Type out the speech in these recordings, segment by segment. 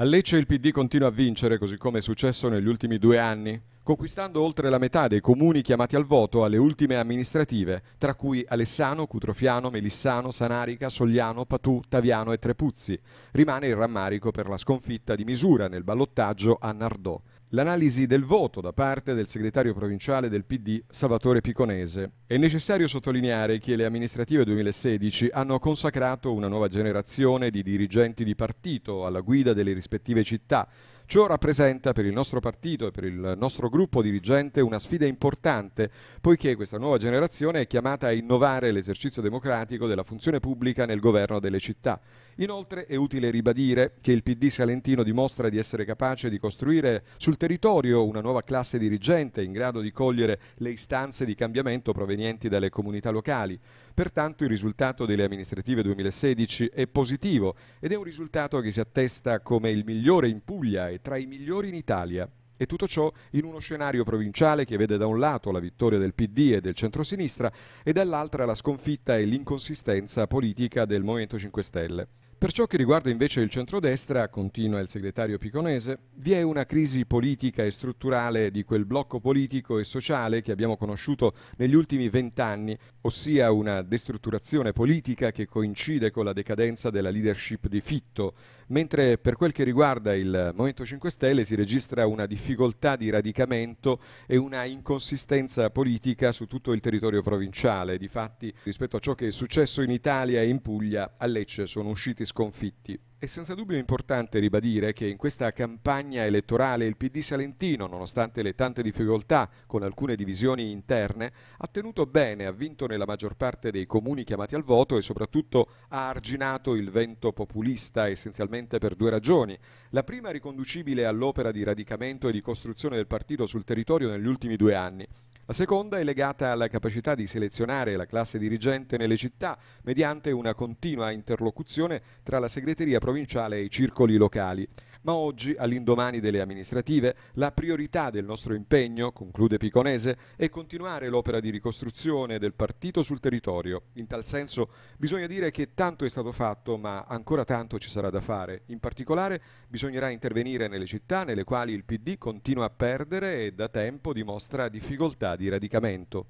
A Lecce il PD continua a vincere, così come è successo negli ultimi due anni, conquistando oltre la metà dei comuni chiamati al voto alle ultime amministrative, tra cui Alessano, Cutrofiano, Melissano, Sanarica, Sogliano, Patù, Taviano e Trepuzzi. Rimane il rammarico per la sconfitta di misura nel ballottaggio a Nardò l'analisi del voto da parte del segretario provinciale del PD Salvatore Piconese. È necessario sottolineare che le amministrative 2016 hanno consacrato una nuova generazione di dirigenti di partito alla guida delle rispettive città Ciò rappresenta per il nostro partito e per il nostro gruppo dirigente una sfida importante, poiché questa nuova generazione è chiamata a innovare l'esercizio democratico della funzione pubblica nel governo delle città. Inoltre è utile ribadire che il PD salentino dimostra di essere capace di costruire sul territorio una nuova classe dirigente in grado di cogliere le istanze di cambiamento provenienti dalle comunità locali. Pertanto il risultato delle amministrative 2016 è positivo ed è un risultato che si attesta come il migliore in Puglia e tra i migliori in Italia. E tutto ciò in uno scenario provinciale che vede da un lato la vittoria del PD e del centrosinistra e dall'altra la sconfitta e l'inconsistenza politica del Movimento 5 Stelle. Per ciò che riguarda invece il centrodestra, continua il segretario Piconese, vi è una crisi politica e strutturale di quel blocco politico e sociale che abbiamo conosciuto negli ultimi vent'anni, ossia una destrutturazione politica che coincide con la decadenza della leadership di Fitto, mentre per quel che riguarda il Movimento 5 Stelle si registra una difficoltà di radicamento e una inconsistenza politica su tutto il territorio provinciale. Difatti, rispetto a ciò che è successo in Italia e in Puglia, a Lecce sono usciti sconfitti. È senza dubbio importante ribadire che in questa campagna elettorale il PD salentino, nonostante le tante difficoltà con alcune divisioni interne, ha tenuto bene, ha vinto nella maggior parte dei comuni chiamati al voto e soprattutto ha arginato il vento populista essenzialmente per due ragioni. La prima riconducibile all'opera di radicamento e di costruzione del partito sul territorio negli ultimi due anni la seconda è legata alla capacità di selezionare la classe dirigente nelle città mediante una continua interlocuzione tra la segreteria provinciale e i circoli locali. Ma oggi, all'indomani delle amministrative, la priorità del nostro impegno, conclude Piconese, è continuare l'opera di ricostruzione del partito sul territorio. In tal senso bisogna dire che tanto è stato fatto, ma ancora tanto ci sarà da fare. In particolare bisognerà intervenire nelle città nelle quali il PD continua a perdere e da tempo dimostra difficoltà di radicamento.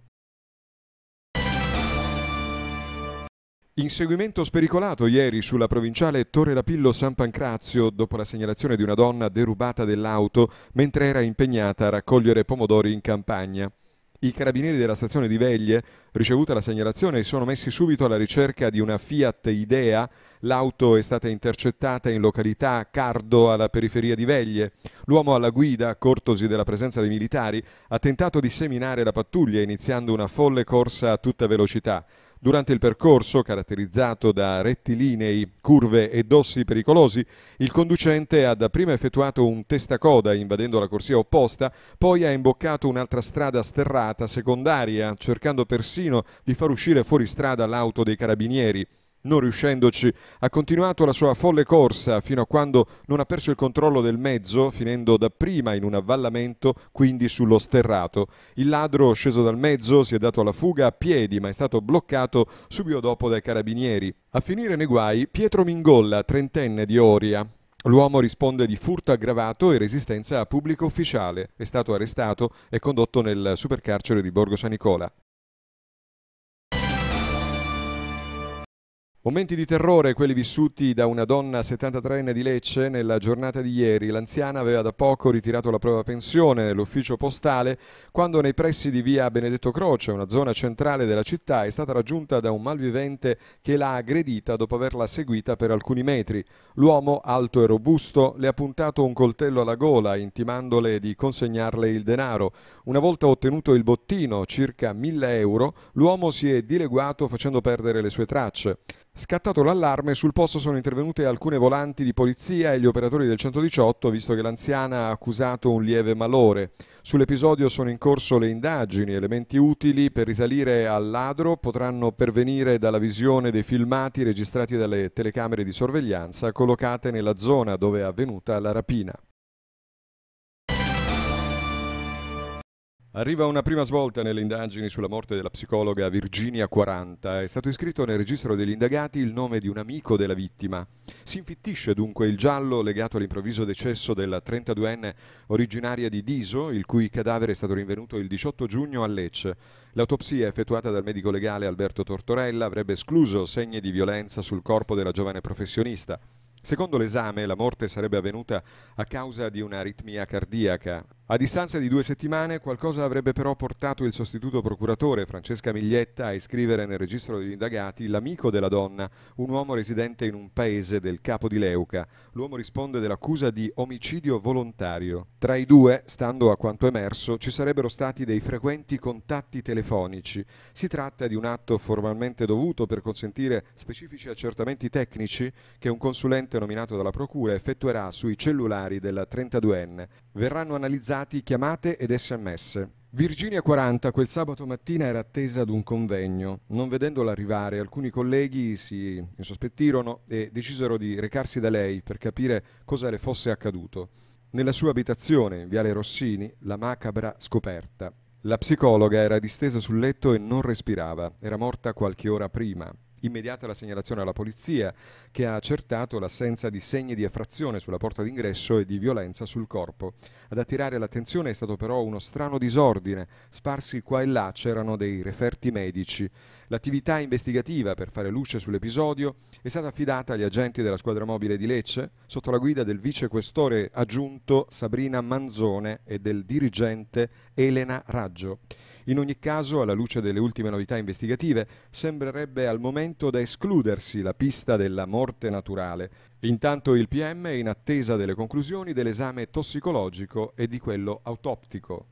Inseguimento spericolato ieri sulla provinciale Torre Lapillo San Pancrazio dopo la segnalazione di una donna derubata dell'auto mentre era impegnata a raccogliere pomodori in campagna. I carabinieri della stazione di Veglie, ricevuta la segnalazione, sono messi subito alla ricerca di una Fiat Idea. L'auto è stata intercettata in località Cardo, alla periferia di Veglie. L'uomo alla guida, cortosi della presenza dei militari, ha tentato di seminare la pattuglia iniziando una folle corsa a tutta velocità. Durante il percorso, caratterizzato da rettilinei, curve e dossi pericolosi, il conducente ha dapprima effettuato un testacoda invadendo la corsia opposta, poi ha imboccato un'altra strada sterrata secondaria, cercando persino di far uscire fuori strada l'auto dei carabinieri. Non riuscendoci, ha continuato la sua folle corsa fino a quando non ha perso il controllo del mezzo, finendo dapprima in un avvallamento, quindi sullo sterrato. Il ladro, sceso dal mezzo, si è dato alla fuga a piedi, ma è stato bloccato subito dopo dai carabinieri. A finire nei guai, Pietro Mingolla, trentenne di Oria, L'uomo risponde di furto aggravato e resistenza a pubblico ufficiale. È stato arrestato e condotto nel supercarcere di Borgo San Nicola. Momenti di terrore quelli vissuti da una donna 73enne di Lecce nella giornata di ieri. L'anziana aveva da poco ritirato la propria pensione nell'ufficio postale quando nei pressi di via Benedetto Croce, una zona centrale della città, è stata raggiunta da un malvivente che l'ha aggredita dopo averla seguita per alcuni metri. L'uomo, alto e robusto, le ha puntato un coltello alla gola intimandole di consegnarle il denaro. Una volta ottenuto il bottino, circa 1000 euro, l'uomo si è dileguato facendo perdere le sue tracce. Scattato l'allarme, sul posto sono intervenute alcune volanti di polizia e gli operatori del 118, visto che l'anziana ha accusato un lieve malore. Sull'episodio sono in corso le indagini, elementi utili per risalire al ladro potranno pervenire dalla visione dei filmati registrati dalle telecamere di sorveglianza collocate nella zona dove è avvenuta la rapina. Arriva una prima svolta nelle indagini sulla morte della psicologa Virginia 40. È stato iscritto nel registro degli indagati il nome di un amico della vittima. Si infittisce dunque il giallo legato all'improvviso decesso della 32enne originaria di Diso, il cui cadavere è stato rinvenuto il 18 giugno a Lecce. L'autopsia effettuata dal medico legale Alberto Tortorella avrebbe escluso segni di violenza sul corpo della giovane professionista. Secondo l'esame, la morte sarebbe avvenuta a causa di un'aritmia cardiaca. A distanza di due settimane, qualcosa avrebbe però portato il sostituto procuratore Francesca Miglietta a iscrivere nel registro degli indagati l'amico della donna, un uomo residente in un paese del capo di Leuca. L'uomo risponde dell'accusa di omicidio volontario. Tra i due, stando a quanto emerso, ci sarebbero stati dei frequenti contatti telefonici. Si tratta di un atto formalmente dovuto per consentire specifici accertamenti tecnici che un consulente referente nominato dalla Procura effettuerà sui cellulari della 32enne. Verranno analizzati chiamate ed sms. Virginia 40 quel sabato mattina era attesa ad un convegno. Non vedendola arrivare, alcuni colleghi si insospettirono e decisero di recarsi da lei per capire cosa le fosse accaduto. Nella sua abitazione, in Viale Rossini, la macabra scoperta. La psicologa era distesa sul letto e non respirava, era morta qualche ora prima. Immediata la segnalazione alla polizia, che ha accertato l'assenza di segni di effrazione sulla porta d'ingresso e di violenza sul corpo. Ad attirare l'attenzione è stato però uno strano disordine. Sparsi qua e là c'erano dei referti medici. L'attività investigativa per fare luce sull'episodio è stata affidata agli agenti della squadra mobile di Lecce, sotto la guida del vicequestore aggiunto Sabrina Manzone e del dirigente Elena Raggio. In ogni caso, alla luce delle ultime novità investigative, sembrerebbe al momento da escludersi la pista della morte naturale. Intanto il PM è in attesa delle conclusioni dell'esame tossicologico e di quello autoptico.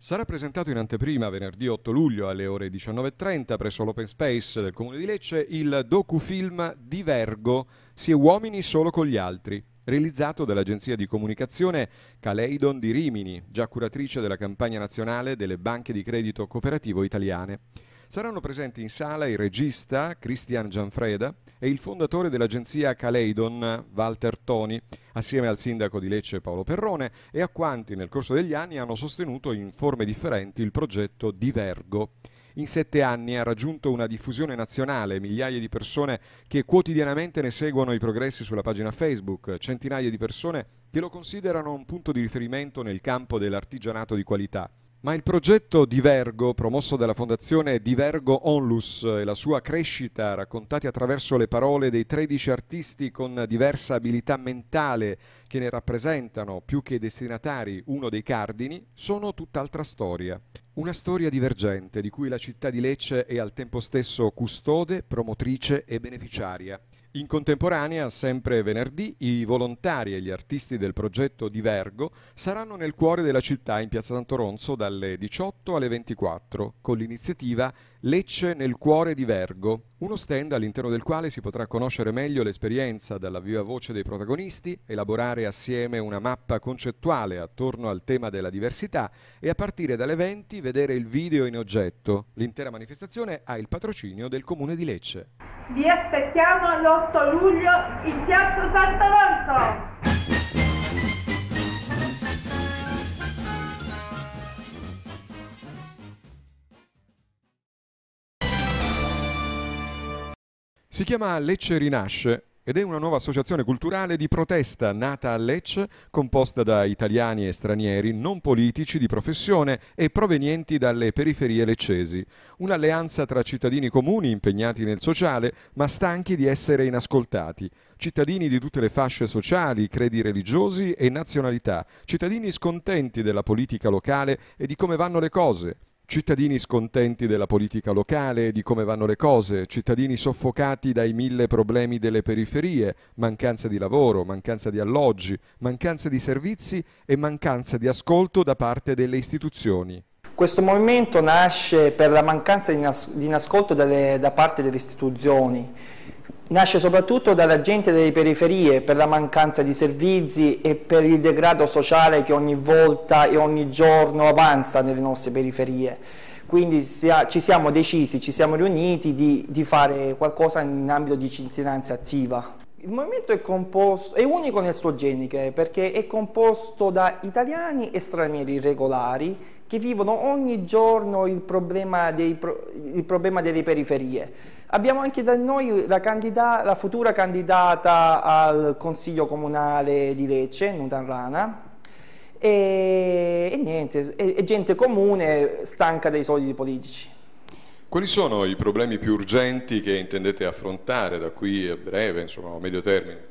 Sarà presentato in anteprima venerdì 8 luglio alle ore 19.30 presso l'Open Space del Comune di Lecce il docufilm Divergo, si è uomini solo con gli altri, realizzato dall'agenzia di comunicazione Caleidon di Rimini, già curatrice della campagna nazionale delle banche di credito cooperativo italiane. Saranno presenti in sala il regista Christian Gianfreda e il fondatore dell'agenzia Caleidon, Walter Toni, assieme al sindaco di Lecce Paolo Perrone e a quanti nel corso degli anni hanno sostenuto in forme differenti il progetto Divergo in sette anni ha raggiunto una diffusione nazionale, migliaia di persone che quotidianamente ne seguono i progressi sulla pagina Facebook, centinaia di persone che lo considerano un punto di riferimento nel campo dell'artigianato di qualità. Ma il progetto Divergo, promosso dalla fondazione Divergo Onlus e la sua crescita raccontati attraverso le parole dei 13 artisti con diversa abilità mentale che ne rappresentano più che destinatari uno dei cardini, sono tutt'altra storia. Una storia divergente di cui la città di Lecce è al tempo stesso custode, promotrice e beneficiaria. In contemporanea, sempre venerdì, i volontari e gli artisti del progetto di Vergo saranno nel cuore della città in Piazza Santoronzo dalle 18 alle 24 con l'iniziativa Lecce nel cuore di Vergo, uno stand all'interno del quale si potrà conoscere meglio l'esperienza dalla viva voce dei protagonisti, elaborare assieme una mappa concettuale attorno al tema della diversità e a partire dalle 20 vedere il video in oggetto. L'intera manifestazione ha il patrocinio del Comune di Lecce. Vi aspettiamo all'8 luglio in Piazza Sant'Alonso! Si chiama Lecce Rinasce ed è una nuova associazione culturale di protesta nata a Lecce, composta da italiani e stranieri non politici di professione e provenienti dalle periferie leccesi. Un'alleanza tra cittadini comuni impegnati nel sociale, ma stanchi di essere inascoltati. Cittadini di tutte le fasce sociali, credi religiosi e nazionalità. Cittadini scontenti della politica locale e di come vanno le cose Cittadini scontenti della politica locale e di come vanno le cose, cittadini soffocati dai mille problemi delle periferie, mancanza di lavoro, mancanza di alloggi, mancanza di servizi e mancanza di ascolto da parte delle istituzioni. Questo movimento nasce per la mancanza di, nas di ascolto da parte delle istituzioni Nasce soprattutto dalla gente delle periferie per la mancanza di servizi e per il degrado sociale che ogni volta e ogni giorno avanza nelle nostre periferie. Quindi ci siamo decisi, ci siamo riuniti di, di fare qualcosa in ambito di cittadinanza attiva. Il movimento è, composto, è unico nel suo genere perché è composto da italiani e stranieri regolari che vivono ogni giorno il problema, dei, il problema delle periferie Abbiamo anche da noi la, candidata, la futura candidata al Consiglio Comunale di Lecce, Nutan Rana, e, e, niente, è gente comune stanca dei soldi politici. Quali sono i problemi più urgenti che intendete affrontare da qui a breve, insomma a medio termine?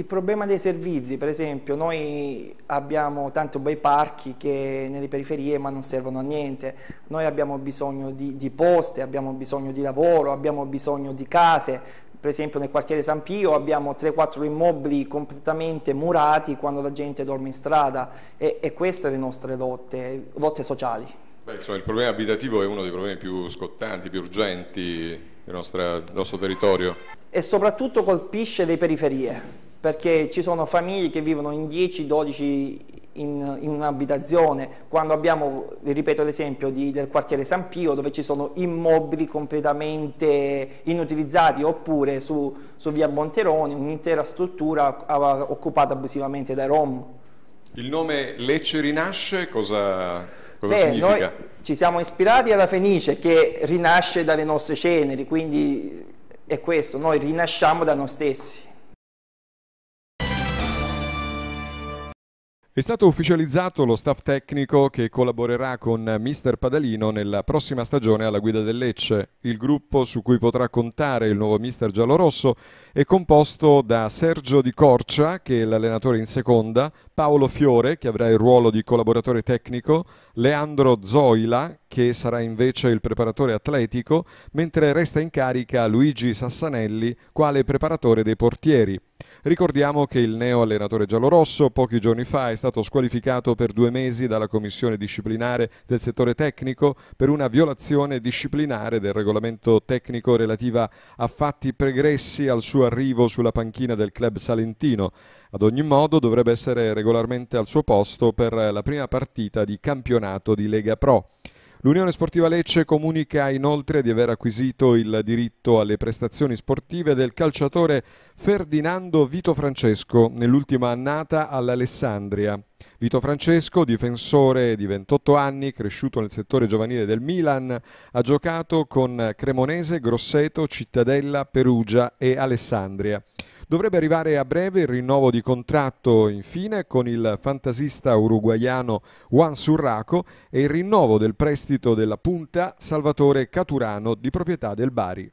Il problema dei servizi, per esempio, noi abbiamo tanti bei parchi che nelle periferie ma non servono a niente, noi abbiamo bisogno di, di poste, abbiamo bisogno di lavoro, abbiamo bisogno di case, per esempio nel quartiere San Pio abbiamo 3-4 immobili completamente murati quando la gente dorme in strada e, e queste sono le nostre lotte, lotte sociali. Beh, insomma, il problema abitativo è uno dei problemi più scottanti, più urgenti del nostro, del nostro territorio. E soprattutto colpisce le periferie perché ci sono famiglie che vivono in 10-12 in, in un'abitazione, quando abbiamo, ripeto l'esempio del quartiere San Pio, dove ci sono immobili completamente inutilizzati, oppure su, su via Monteroni un'intera struttura occupata abusivamente dai Rom. Il nome Lecce rinasce, cosa... Beh, noi ci siamo ispirati alla Fenice che rinasce dalle nostre ceneri, quindi è questo, noi rinasciamo da noi stessi. È stato ufficializzato lo staff tecnico che collaborerà con Mister Padalino nella prossima stagione alla guida del Lecce. Il gruppo su cui potrà contare il nuovo mister giallorosso è composto da Sergio Di Corcia, che è l'allenatore in seconda, Paolo Fiore, che avrà il ruolo di collaboratore tecnico, Leandro Zoila, che sarà invece il preparatore atletico, mentre resta in carica Luigi Sassanelli quale preparatore dei portieri. Ricordiamo che il neo allenatore giallorosso pochi giorni fa è stato squalificato per due mesi dalla commissione disciplinare del settore tecnico per una violazione disciplinare del regolamento tecnico relativa a fatti pregressi al suo arrivo sulla panchina del club salentino. Ad ogni modo dovrebbe essere regolarmente al suo posto per la prima partita di campionato di Lega Pro. L'Unione Sportiva Lecce comunica inoltre di aver acquisito il diritto alle prestazioni sportive del calciatore Ferdinando Vito Francesco nell'ultima annata all'Alessandria. Vito Francesco, difensore di 28 anni, cresciuto nel settore giovanile del Milan, ha giocato con Cremonese, Grosseto, Cittadella, Perugia e Alessandria. Dovrebbe arrivare a breve il rinnovo di contratto infine con il fantasista uruguaiano Juan Surraco e il rinnovo del prestito della punta Salvatore Caturano di proprietà del Bari.